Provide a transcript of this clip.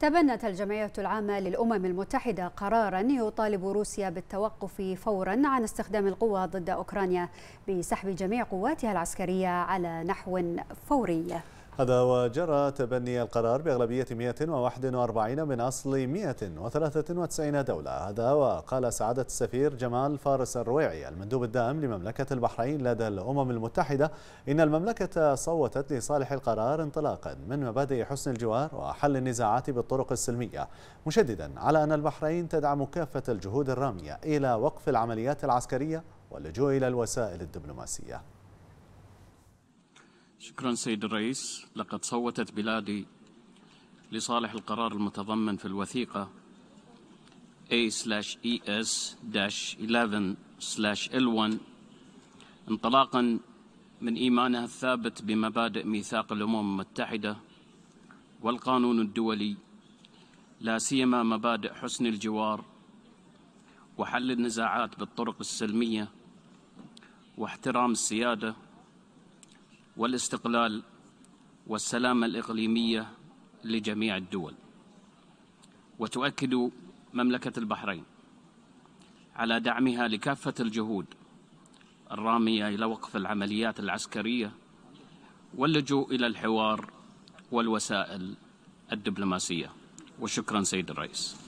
تبنت الجمعية العامة للأمم المتحدة قرارا يطالب روسيا بالتوقف فورا عن استخدام القوة ضد أوكرانيا بسحب جميع قواتها العسكرية على نحو فوري هذا وجرى تبني القرار بأغلبية 141 من أصل 193 دولة هذا وقال سعادة السفير جمال فارس الرويعي المندوب الدائم لمملكة البحرين لدى الأمم المتحدة إن المملكة صوتت لصالح القرار انطلاقا من مبادئ حسن الجوار وحل النزاعات بالطرق السلمية مشددا على أن البحرين تدعم كافة الجهود الرامية إلى وقف العمليات العسكرية واللجوء إلى الوسائل الدبلوماسية شكرا سيد الرئيس لقد صوتت بلادي لصالح القرار المتضمن في الوثيقة A-ES-11-L1 انطلاقا من إيمانها الثابت بمبادئ ميثاق الأمم المتحدة والقانون الدولي لا سيما مبادئ حسن الجوار وحل النزاعات بالطرق السلمية واحترام السيادة والاستقلال والسلامة الإقليمية لجميع الدول وتؤكد مملكة البحرين على دعمها لكافة الجهود الرامية إلى وقف العمليات العسكرية واللجوء إلى الحوار والوسائل الدبلوماسية وشكرا سيد الرئيس